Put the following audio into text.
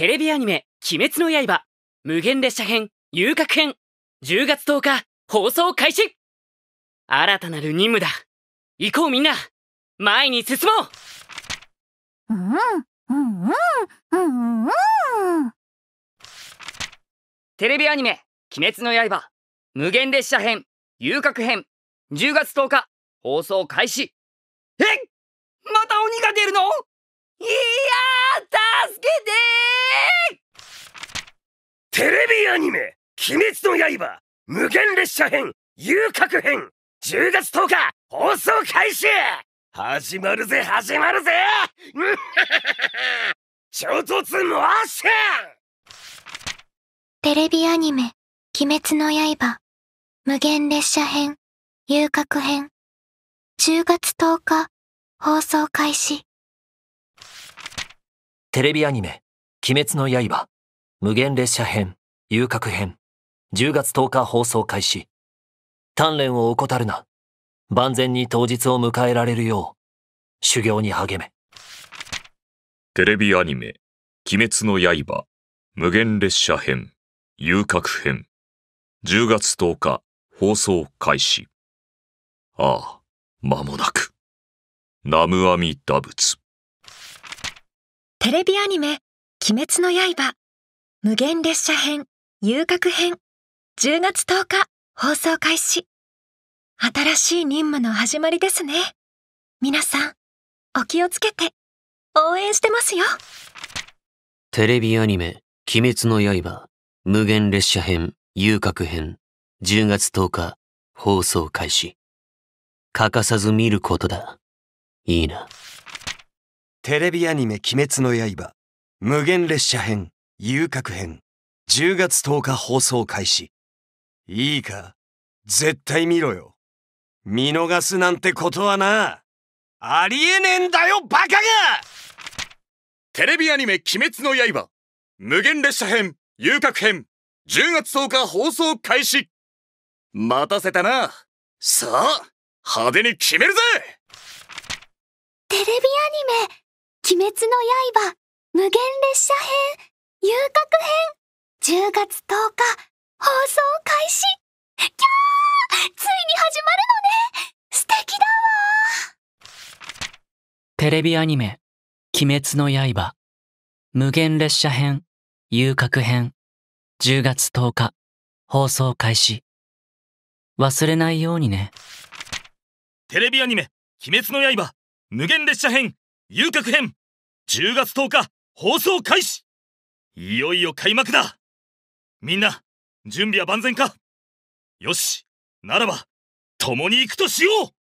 テレビアニメ、鬼滅の刃、無限列車編、遊郭編、10月10日、放送開始新たなる任務だ。行こうみんな前に進もううん、うん、うん、うん。テレビアニメ、鬼滅の刃、無限列車編、遊郭編、10月10日、放送開始。えまた鬼が出るのいいテレビアニメ「鬼滅の刃無限列車編遊郭編」10月10日放送開始始まるぜ始まるぜ 衝突モーショテレビアニメ「鬼滅の刃無限列車編遊郭編」10月10日放送開始テレビアニメ「鬼滅の刃無限列車編、遊郭編、10月10日放送開始。鍛錬を怠るな。万全に当日を迎えられるよう、修行に励め。テレビアニメ、鬼滅の刃、無限列車編、遊郭編、10月10日放送開始。ああ、間もなく。ナムアミダツ。テレビアニメ、鬼滅の刃。無限列車編、遊郭編、10月10日放送開始。新しい任務の始まりですね。皆さん、お気をつけて、応援してますよ。テレビアニメ、鬼滅の刃、無限列車編、遊郭編、10月10日放送開始。欠かさず見ることだ。いいな。テレビアニメ、鬼滅の刃、無限列車編。遊郭編10月10日放送開始いいか絶対見ろよ見逃すなんてことはなありえねえんだよバカがテレビアニメ「鬼滅の刃」無限列車編遊郭編10月10日放送開始待たせたなさあ派手に決めるぜテレビアニメ「鬼滅の刃」無限列車編遊郭編10月10日放送開始きゃーついに始まるのね素敵だわテレビアニメ「鬼滅の刃」無限列車編遊郭編10月10日放送開始忘れないようにねテレビアニメ「鬼滅の刃」無限列車編遊郭編10月10日放送開始いよいよ開幕だみんな準備は万全かよしならば共に行くとしよう